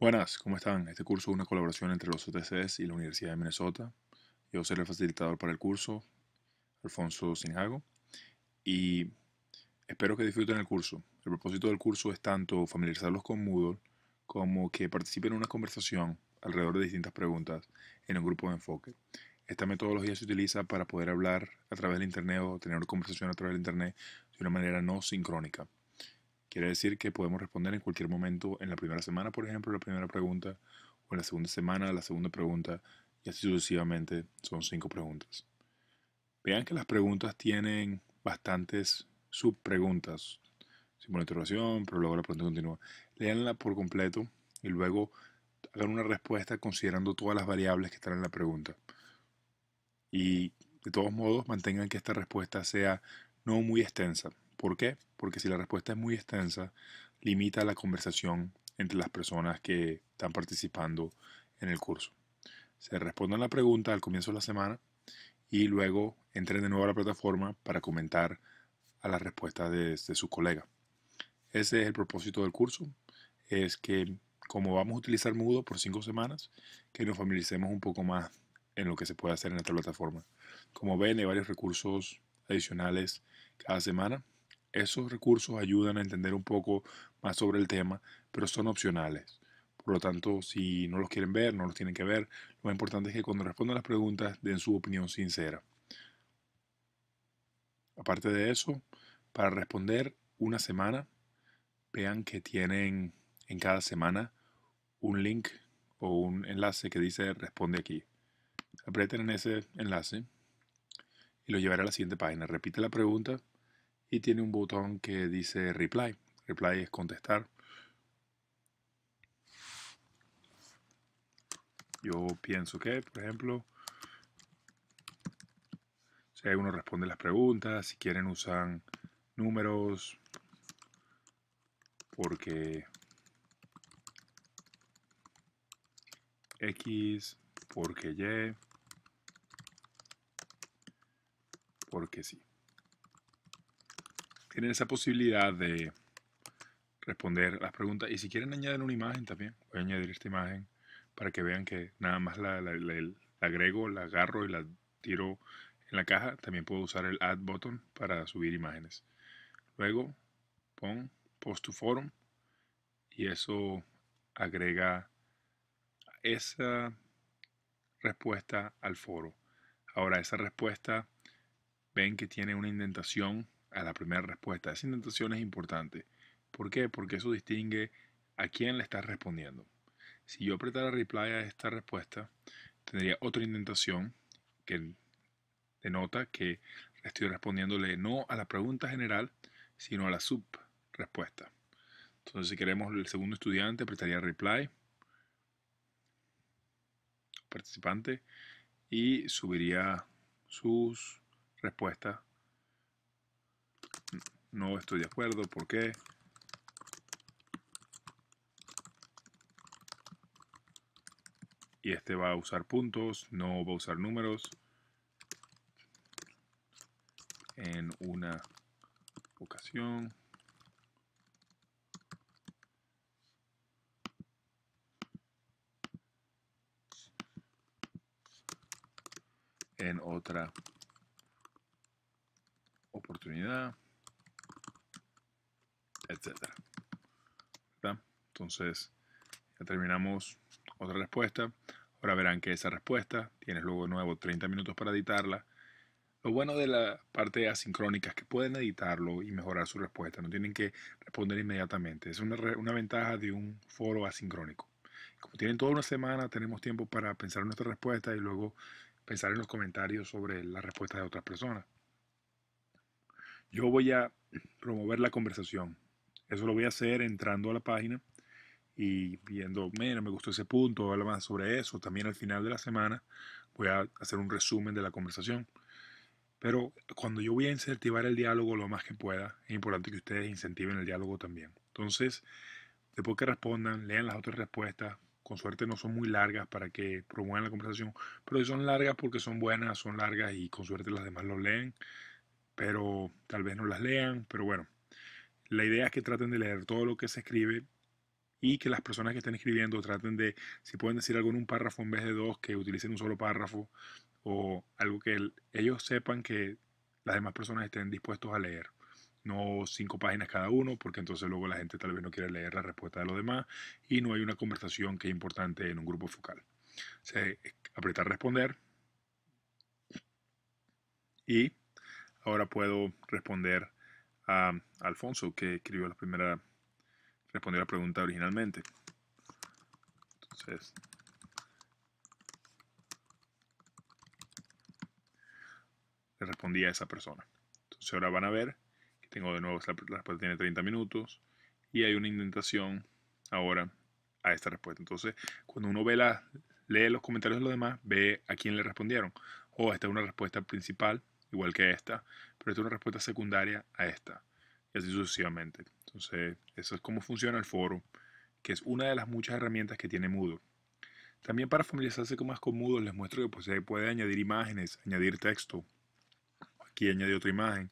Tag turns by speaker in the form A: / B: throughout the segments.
A: Buenas, ¿cómo están? Este curso es una colaboración entre los OTCs y la Universidad de Minnesota. Yo seré el facilitador para el curso, Alfonso Sinjago, y espero que disfruten el curso. El propósito del curso es tanto familiarizarlos con Moodle como que participen en una conversación alrededor de distintas preguntas en un grupo de enfoque. Esta metodología se utiliza para poder hablar a través del Internet o tener una conversación a través del Internet de una manera no sincrónica. Quiere decir que podemos responder en cualquier momento, en la primera semana, por ejemplo, la primera pregunta, o en la segunda semana, la segunda pregunta, y así sucesivamente son cinco preguntas. Vean que las preguntas tienen bastantes subpreguntas. Símbolo de interrogación, pero luego la pregunta continúa. Leanla por completo y luego hagan una respuesta considerando todas las variables que están en la pregunta. Y de todos modos, mantengan que esta respuesta sea no muy extensa. ¿Por qué? Porque si la respuesta es muy extensa, limita la conversación entre las personas que están participando en el curso. Se respondan la pregunta al comienzo de la semana y luego entren de nuevo a la plataforma para comentar a la respuesta de, de colega. Ese es el propósito del curso, es que como vamos a utilizar Mudo por cinco semanas, que nos familiaricemos un poco más en lo que se puede hacer en esta plataforma. Como ven, hay varios recursos adicionales cada semana esos recursos ayudan a entender un poco más sobre el tema, pero son opcionales. Por lo tanto, si no los quieren ver, no los tienen que ver. Lo más importante es que cuando respondan las preguntas den su opinión sincera. Aparte de eso, para responder una semana, vean que tienen en cada semana un link o un enlace que dice responde aquí. Aprieten en ese enlace y lo llevará a la siguiente página. Repite la pregunta y tiene un botón que dice reply. Reply es contestar. Yo pienso que, por ejemplo, si uno responde las preguntas, si quieren usan números, porque X, porque Y, porque sí tienen esa posibilidad de responder las preguntas. Y si quieren añadir una imagen también, voy a añadir esta imagen para que vean que nada más la, agrego, la agarro y la tiro en la caja. También puedo usar el Add Button para subir imágenes. Luego pon Post to Forum y eso agrega esa respuesta al foro. Ahora esa respuesta ven que tiene una indentación a la primera respuesta. Esa indentación es importante. ¿Por qué? Porque eso distingue a quién le estás respondiendo. Si yo apretara reply a esta respuesta, tendría otra indentación que denota que estoy respondiéndole no a la pregunta general, sino a la subrespuesta. Entonces, si queremos el segundo estudiante, apretaría reply, participante, y subiría sus respuestas no estoy de acuerdo, ¿por qué? Y este va a usar puntos, no va a usar números. En una ocasión. En otra oportunidad etcétera. Entonces, ya terminamos otra respuesta. Ahora verán que esa respuesta, tienes luego de nuevo 30 minutos para editarla. Lo bueno de la parte asincrónica es que pueden editarlo y mejorar su respuesta. No tienen que responder inmediatamente. Es una, una ventaja de un foro asincrónico. Como tienen toda una semana, tenemos tiempo para pensar en nuestra respuesta y luego pensar en los comentarios sobre la respuesta de otras personas. Yo voy a promover la conversación eso lo voy a hacer entrando a la página y viendo, mira, me gustó ese punto, habla más sobre eso. También al final de la semana voy a hacer un resumen de la conversación. Pero cuando yo voy a incentivar el diálogo lo más que pueda, es importante que ustedes incentiven el diálogo también. Entonces, después que respondan, lean las otras respuestas. Con suerte no son muy largas para que promuevan la conversación, pero si son largas porque son buenas, son largas y con suerte las demás lo leen, pero tal vez no las lean, pero bueno, la idea es que traten de leer todo lo que se escribe y que las personas que estén escribiendo traten de, si pueden decir algo en un párrafo en vez de dos, que utilicen un solo párrafo o algo que ellos sepan que las demás personas estén dispuestos a leer. No cinco páginas cada uno, porque entonces luego la gente tal vez no quiera leer la respuesta de los demás y no hay una conversación que es importante en un grupo focal. O sea, apretar responder y ahora puedo responder a Alfonso, que escribió la primera, respondió la pregunta originalmente. Entonces, le respondí a esa persona. Entonces ahora van a ver que tengo de nuevo, la respuesta tiene 30 minutos y hay una indentación ahora a esta respuesta. Entonces, cuando uno ve la, lee los comentarios de los demás, ve a quién le respondieron. O esta es una respuesta principal igual que esta, pero esta es una respuesta secundaria a esta, y así sucesivamente. Entonces, eso es cómo funciona el foro, que es una de las muchas herramientas que tiene Moodle. También para familiarizarse con más con Moodle les muestro que pues, se puede añadir imágenes, añadir texto. Aquí añadí otra imagen.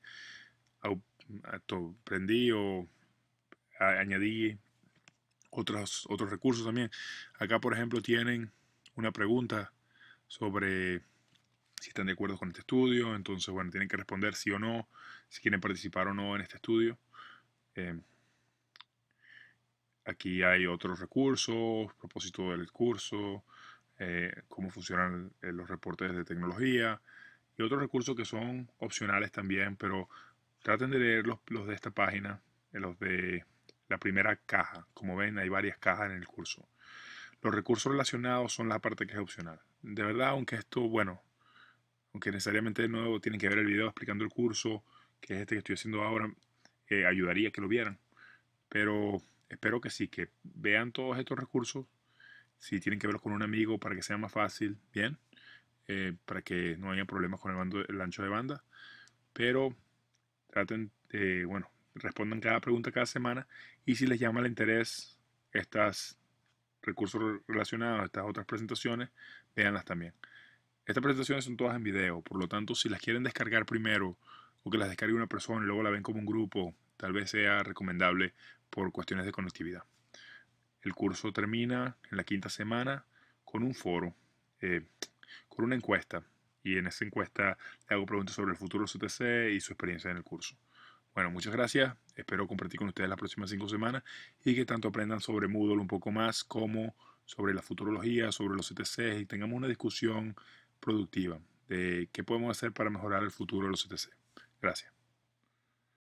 A: Prendí o añadí otros, otros recursos también. Acá, por ejemplo, tienen una pregunta sobre si están de acuerdo con este estudio, entonces bueno, tienen que responder sí o no, si quieren participar o no en este estudio. Em, aquí hay otros recursos, propósito del curso, eh, cómo funcionan eh, los reportes de tecnología y otros recursos que son opcionales también, pero traten de leer los, los de esta página, eh, los de la primera caja. Como ven, hay varias cajas en el curso. Los recursos relacionados son la parte que es opcional. De verdad, aunque esto, bueno, aunque necesariamente de nuevo tienen que ver el video explicando el curso, que es este que estoy haciendo ahora, eh, ayudaría que lo vieran. Pero espero que sí, que vean todos estos recursos, si tienen que verlos con un amigo para que sea más fácil, bien, eh, para que no haya problemas con el, ancho de banda. Pero traten, de, eh, bueno, respondan cada pregunta cada semana y si les llama el interés estos recursos relacionados, estas otras presentaciones, veanlas también. Estas presentaciones son todas en video, por lo tanto, si las quieren descargar primero o que las descargue una persona y luego la ven como un grupo, tal vez sea recomendable por cuestiones de conectividad. El curso termina en la quinta semana con un foro, eh, con una encuesta, y en esa encuesta le hago preguntas sobre el futuro de y su experiencia en el curso. Bueno, muchas gracias. Espero compartir con ustedes las próximas cinco semanas y que tanto aprendan sobre Moodle un poco más como sobre la futurología, sobre los CTCs y tengamos una discusión productiva de qué podemos hacer para mejorar el futuro de los CTC. Gracias.